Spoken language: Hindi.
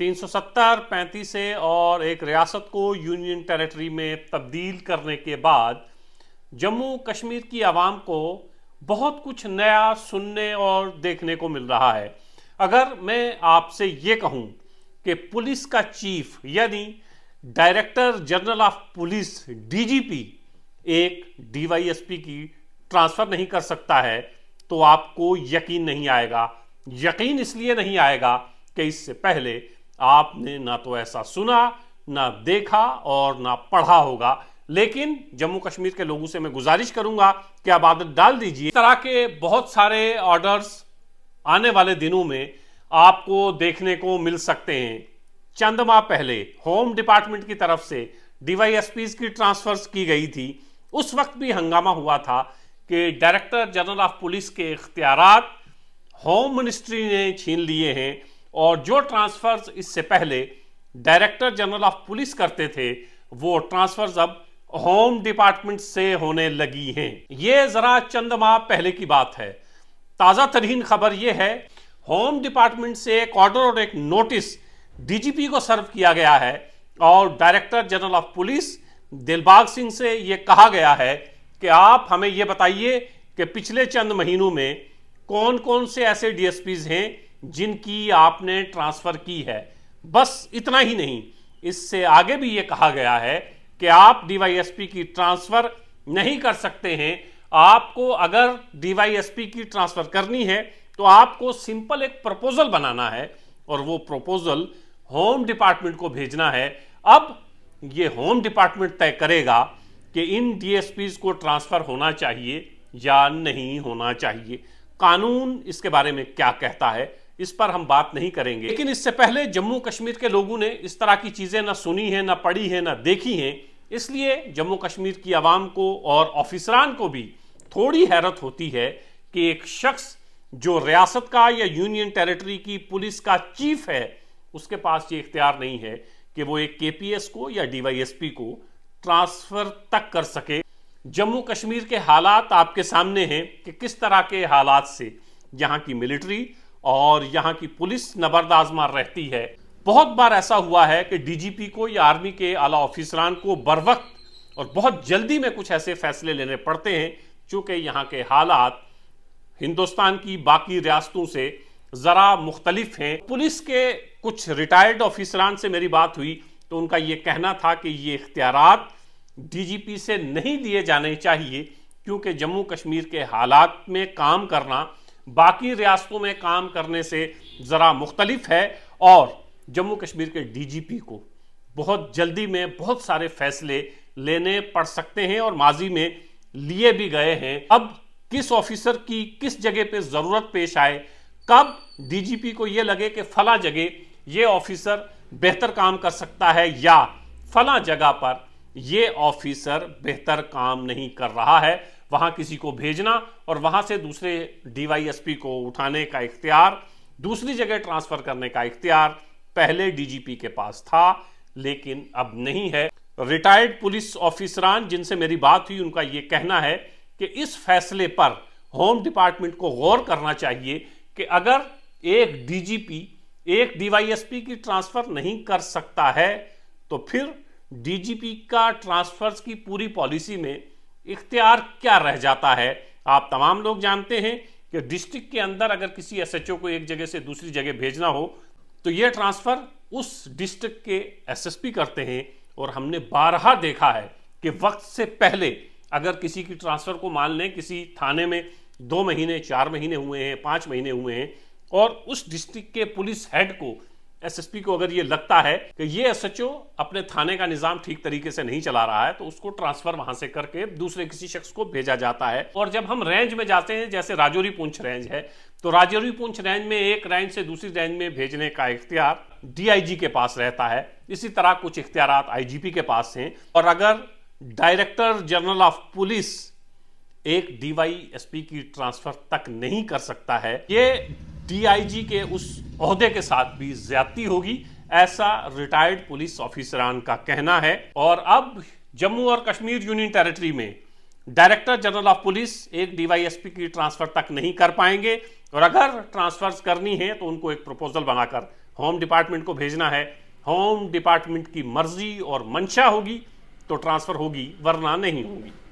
370 35 से और एक रियासत को यूनियन टेरिटरी में तब्दील करने के बाद जम्मू कश्मीर की आवाम को बहुत कुछ नया सुनने और देखने को मिल रहा है अगर मैं आपसे ये कहूँ कि पुलिस का चीफ यानी director general of police DGP एक डीवाईएसपी की ट्रांसफर नहीं कर सकता है तो आपको यकीन नहीं आएगा यकीन इसलिए नहीं आएगा कि इससे पहले आपने ना तो ऐसा सुना ना देखा और ना पढ़ा होगा लेकिन जम्मू कश्मीर के लोगों से मैं गुजारिश करूंगा कि आप आदत डाल दीजिए तरह के बहुत सारे ऑर्डर्स आने वाले दिनों में आपको देखने को मिल सकते हैं चंद माह पहले होम डिपार्टमेंट की तरफ से डीवाईएसपीज की ट्रांसफर्स की गई थी उस वक्त भी हंगामा हुआ था कि डायरेक्टर जनरल ऑफ पुलिस के इख्तियार होम मिनिस्ट्री ने छीन लिए हैं और जो ट्रांसफर्स इससे पहले डायरेक्टर जनरल ऑफ पुलिस करते थे वो ट्रांसफर्स अब होम डिपार्टमेंट से होने लगी हैं ये जरा चंद माह पहले की बात है ताज़ा तरीन खबर यह है होम डिपार्टमेंट से एक ऑर्डर और एक नोटिस डीजीपी को सर्व किया गया है और director general of police Dilbag Singh से यह कहा गया है कि आप हमें यह बताइए कि पिछले चंद महीनों में कौन कौन से ऐसे डीएसपीज हैं जिनकी आपने ट्रांसफर की है बस इतना ही नहीं इससे आगे भी ये कहा गया है कि आप डीवाईएसपी की ट्रांसफर नहीं कर सकते हैं आपको अगर डीवाईएसपी की ट्रांसफर करनी है तो आपको सिंपल एक प्रपोजल बनाना है और वो प्रपोजल होम डिपार्टमेंट को भेजना है अब ये होम डिपार्टमेंट तय करेगा कि इन डीएसपीज को ट्रांसफर होना चाहिए या नहीं होना चाहिए कानून इसके बारे में क्या कहता है इस पर हम बात नहीं करेंगे लेकिन इससे पहले जम्मू कश्मीर के लोगों ने इस तरह की चीज़ें ना सुनी है ना पढ़ी है ना देखी है इसलिए जम्मू कश्मीर की आवाम को और ऑफिसरान को भी थोड़ी हैरत होती है कि एक शख्स जो रियासत का या यूनियन टेरिटरी की पुलिस का चीफ है उसके पास ये इख्तियार नहीं है कि वो एक केपीएस को या डीवाईएसपी को ट्रांसफर तक कर सके जम्मू कश्मीर के हालात आपके सामने हैं कि किस तरह के हालात से यहाँ की मिलिट्री और यहाँ की पुलिस नबरदाजमा रहती है बहुत बार ऐसा हुआ है कि डीजीपी को या आर्मी के आला ऑफिसरान को बर वक्त और बहुत जल्दी में कुछ ऐसे फैसले लेने पड़ते हैं चूँकि यहाँ के हालात हिंदुस्तान की बाकी रियासतों से ज़रा मुख्तलिफ हैं पुलिस के कुछ रिटायर्ड ऑफिसरान से मेरी बात हुई तो उनका ये कहना था कि ये इख्तियार पी से नहीं दिए जाने चाहिए क्योंकि जम्मू कश्मीर के हालात में काम करना बाकी रियासतों में काम करने से ज़रा मुख्तलिफ है और जम्मू कश्मीर के डीजीपी को बहुत जल्दी में बहुत सारे फैसले लेने पड़ सकते हैं और माजी में लिए भी गए हैं अब किस ऑफिसर की किस जगह पे ज़रूरत पेश आए कब डीजीपी को ये लगे कि फला जगह ये ऑफिसर बेहतर काम कर सकता है या फला जगह पर ये ऑफिसर बेहतर काम नहीं कर रहा है वहां किसी को भेजना और वहां से दूसरे डीवाईएसपी को उठाने का इख्तियार दूसरी जगह ट्रांसफर करने का इख्तियार पहले डीजीपी के पास था लेकिन अब नहीं है रिटायर्ड पुलिस ऑफिसरान जिनसे मेरी बात हुई उनका यह कहना है कि इस फैसले पर होम डिपार्टमेंट को गौर करना चाहिए कि अगर एक डीजीपी एक डीवाईएसपी की ट्रांसफर नहीं कर सकता है तो फिर डीजीपी का ट्रांसफर की पूरी पॉलिसी में इख्तियार क्या रह जाता है आप तमाम लोग जानते हैं कि डिस्ट्रिक्ट के अंदर अगर किसी एसएचओ को एक जगह से दूसरी जगह भेजना हो तो यह ट्रांसफ़र उस डिस्ट्रिक्ट के एसएसपी करते हैं और हमने बारहा देखा है कि वक्त से पहले अगर किसी की ट्रांसफ़र को मान लें किसी थाने में दो महीने चार महीने हुए हैं पाँच महीने हुए हैं और उस डिस्ट्रिक्ट के पुलिस हेड को एसएसपी को अगर ये लगता है कि ये एसएचओ अपने थाने का निजाम ठीक तरीके से नहीं चला रहा है तो उसको ट्रांसफर वहां से करके दूसरे किसी शख्स को भेजा जाता है और जब हम रेंज में जाते हैं जैसे राजौरी पूंछ रेंज है तो राजौरी पूंछ रेंज में एक रेंज से दूसरी रेंज में भेजने का इख्तियार डीआईजी के पास रहता है इसी तरह कुछ इख्तियार आईजीपी के पास हैं और अगर डायरेक्टर जनरल ऑफ पुलिस एक डीवाईएसपी की ट्रांसफर तक नहीं कर सकता है ये डीआईजी के उस अहदे के साथ भी ज्यादती होगी ऐसा रिटायर्ड पुलिस ऑफिसरान का कहना है और अब जम्मू और कश्मीर यूनियन टेरिटरी में डायरेक्टर जनरल ऑफ पुलिस एक डीवाईएसपी की ट्रांसफर तक नहीं कर पाएंगे और अगर ट्रांसफर करनी है तो उनको एक प्रपोजल बनाकर होम डिपार्टमेंट को भेजना है होम डिपार्टमेंट की मर्जी और मंशा होगी तो ट्रांसफर होगी वरना नहीं होगी